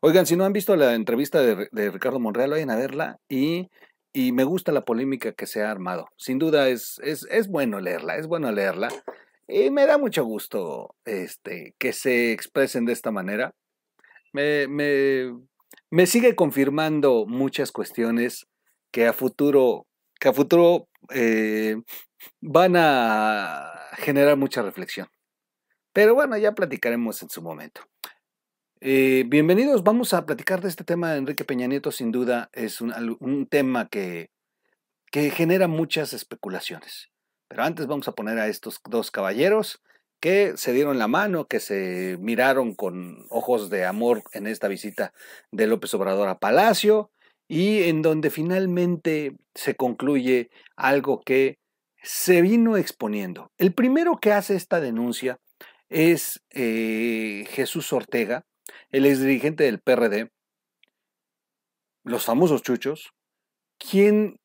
Oigan, si no han visto la entrevista de, Ricardo Monreal, vayan a verla y, me gusta la polémica que se ha armado. Sin duda es, es, bueno leerla, es bueno leerla. Y me da mucho gusto este, que se expresen de esta manera. Me, sigue confirmando muchas cuestiones que a futuro, que a futuro eh, van a generar mucha reflexión. Pero bueno, ya platicaremos en su momento. Eh, bienvenidos, vamos a platicar de este tema. Enrique Peña Nieto sin duda es un, tema que, que genera muchas especulaciones. Pero antes vamos a poner a estos dos caballeros que se dieron la mano, que se miraron con ojos de amor en esta visita de López Obrador a Palacio y en donde finalmente se concluye algo que se vino exponiendo. El primero que hace esta denuncia es eh, Jesús Ortega, el dirigente del PRD, los famosos chuchos, quien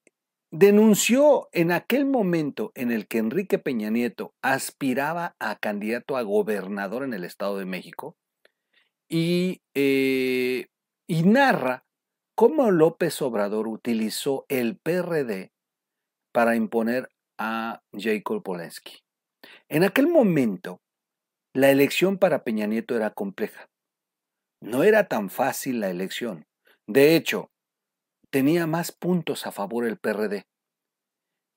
denunció en aquel momento en el que Enrique Peña Nieto aspiraba a candidato a gobernador en el Estado de México y, eh, y narra cómo López Obrador utilizó el PRD para imponer a Jacob Polensky. En aquel momento, la elección para Peña Nieto era compleja. No era tan fácil la elección. De hecho, tenía más puntos a favor el PRD.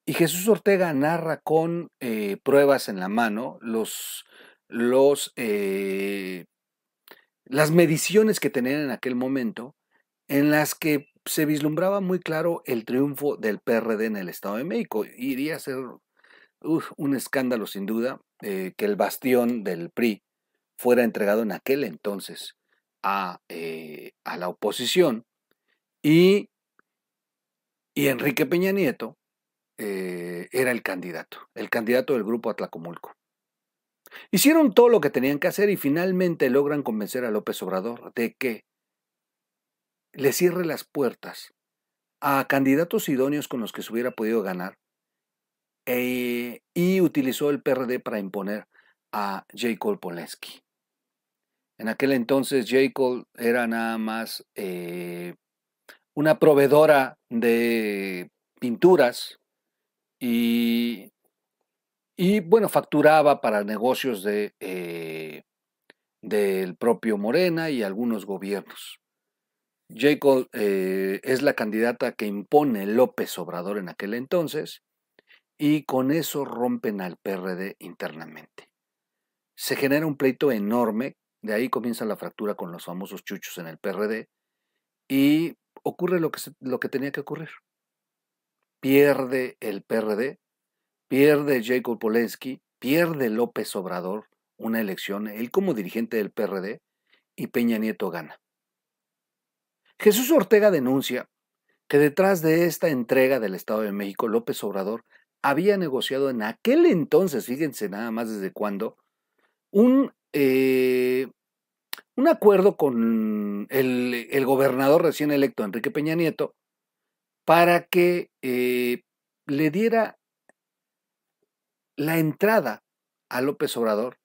Y Jesús Ortega narra con eh, pruebas en la mano los, los, eh, las mediciones que tenían en aquel momento, en las que se vislumbraba muy claro el triunfo del PRD en el Estado de México. Iría a ser un escándalo sin duda eh, que el bastión del PRI fuera entregado en aquel entonces eh, a, la oposición y, y, Enrique Peña Nieto eh, era el candidato, el candidato del grupo Atlacomulco. Hicieron todo lo que tenían que hacer y finalmente logran convencer a López Obrador de que le cierre las puertas a candidatos idóneos con los que se hubiera podido ganar eh, y utilizó el PRD para imponer a J. Cole Polensky. En aquel entonces J. era nada más eh, una proveedora de pinturas y, y bueno, facturaba para negocios de, eh, del propio Morena y algunos gobiernos. J. Eh, es la candidata que impone López Obrador en aquel entonces y con eso rompen al PRD internamente. Se genera un pleito enorme de ahí comienza la fractura con los famosos chuchos en el PRD y ocurre lo que, lo que tenía que ocurrir. Pierde el PRD, pierde Jacob Polensky, pierde López Obrador una elección, él como dirigente del PRD, y Peña Nieto gana. Jesús Ortega denuncia que detrás de esta entrega del Estado de México, López Obrador había negociado en aquel entonces, fíjense nada más desde cuándo, un eh, un acuerdo con el, gobernador recién electo, Enrique Peña Nieto, para que eh, le diera la entrada a López Obrador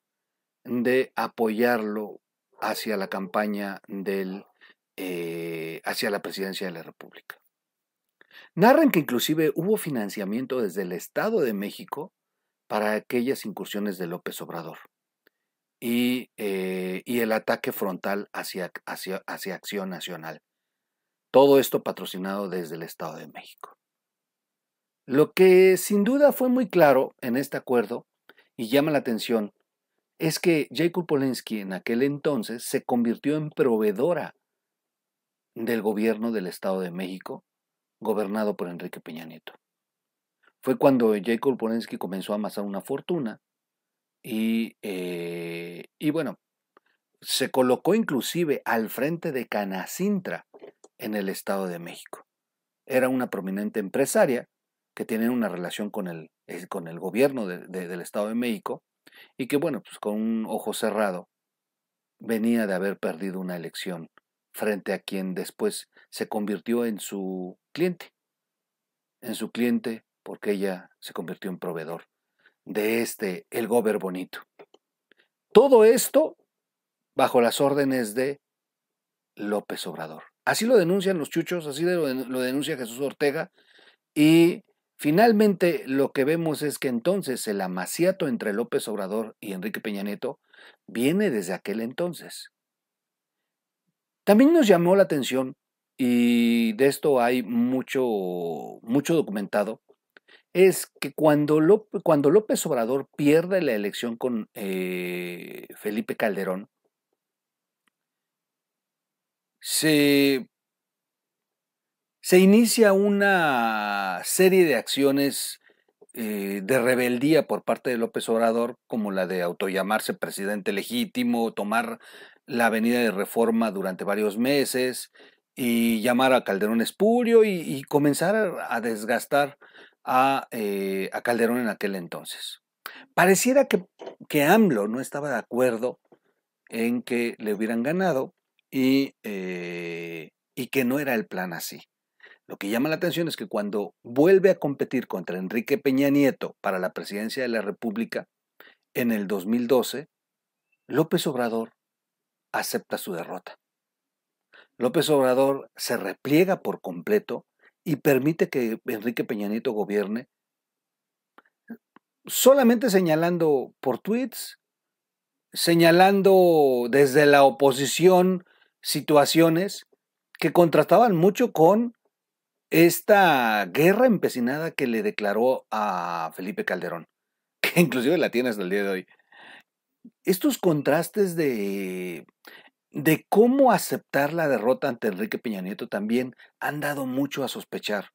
de apoyarlo hacia la campaña del, eh, hacia la presidencia de la República. Narran que inclusive hubo financiamiento desde el Estado de México para aquellas incursiones de López Obrador. Eh, y, el ataque frontal hacia, hacia, hacia Acción Nacional. Todo esto patrocinado desde el Estado de México. Lo que sin duda fue muy claro en este acuerdo y llama la atención es que Jacob Polensky en aquel entonces se convirtió en proveedora del gobierno del Estado de México, gobernado por Enrique Peña Nieto. Fue cuando Jacob Polensky comenzó a amasar una fortuna eh, y, bueno, se colocó inclusive al frente de Canacintra en el Estado de México. Era una prominente empresaria que tiene una relación con el, eh, con el gobierno del Estado de México y que, bueno, pues con un ojo cerrado venía de haber perdido una elección frente a quien después se convirtió en su cliente, en su cliente porque ella se convirtió en proveedor de este, el gober bonito. Todo esto bajo las órdenes de López Obrador. Así lo denuncian los chuchos, así lo denuncia Jesús Ortega y Finalmente, lo que vemos es que entonces el amaciato entre López Obrador y Enrique Peña Nieto viene desde aquel entonces. También nos llamó la atención, y de esto hay mucho, mucho documentado, es que cuando López, cuando López Obrador pierde la elección con eh, Felipe Calderón, se, inicia una serie de acciones eh, de rebeldía por parte de López Obrador, como la de autollamarse presidente legítimo, tomar la avenida de reforma durante varios meses y llamar a Calderón espurio y comenzar a desgastar eh, a, Calderón en aquel entonces. Pareciera que, AMLO no estaba de acuerdo en que le hubieran ganado y, eh, y que no era el plan así. Lo que llama la atención es que cuando vuelve a competir contra Enrique Peña Nieto para la presidencia de la República en el 2012, López Obrador acepta su derrota. López Obrador se repliega por completo y permite que Enrique Peñanito gobierne, solamente señalando por tweets, señalando desde la oposición situaciones que contrastaban mucho con esta guerra empecinada que le declaró a Felipe Calderón, que inclusive la tiene hasta el día de hoy. Estos contrastes de de cómo aceptar la derrota ante Enrique Peña Nieto también han dado mucho a sospechar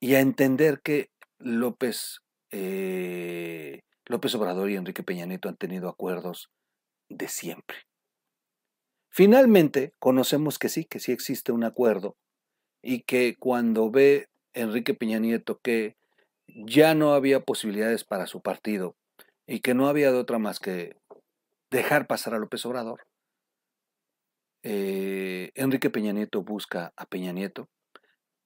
y a entender que López, eh, López Obrador y Enrique Peña Nieto han tenido acuerdos de siempre. Finalmente, conocemos que sí, que sí existe un acuerdo y que cuando ve Enrique Peña Nieto que ya no había posibilidades para su partido y que no había de otra más que dejar pasar a López Obrador, eh, Enrique Peña Nieto busca a Peña Nieto.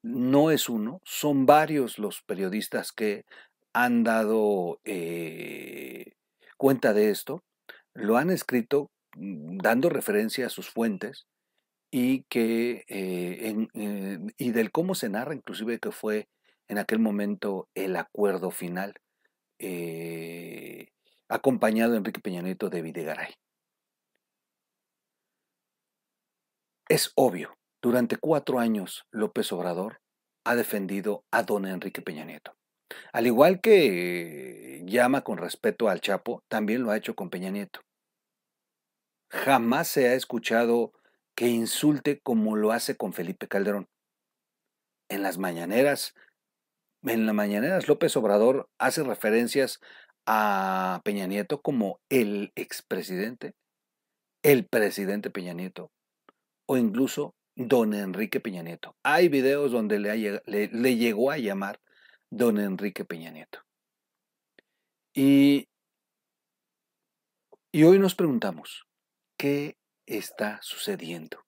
No es uno, son varios los periodistas que han dado eh, cuenta de esto, lo han escrito mm, dando referencia a sus fuentes y, que, eh, y del cómo se narra inclusive que fue en aquel momento el acuerdo final, acompañado de Enrique Peña Nieto de Videgaray. Es obvio, durante cuatro años López Obrador ha defendido a don Enrique Peña Nieto. Al igual que eh, llama con respeto al Chapo, también lo ha hecho con Peña Nieto. Jamás se ha escuchado que insulte como lo hace con Felipe Calderón. En las mañaneras, en las mañaneras López Obrador hace referencias a Peña Nieto como el expresidente, el presidente Peña Nieto, o incluso don Enrique Peña Nieto. Hay videos donde le, le, llegó a llamar don Enrique Peña Nieto. Y, y hoy nos preguntamos, ¿qué está sucediendo?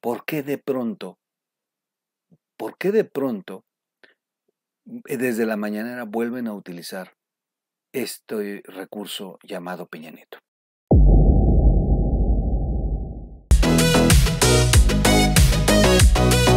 ¿Por qué de pronto, por qué de pronto, eh, desde la mañanera vuelven a utilizar este recurso llamado Peña Nieto? Thank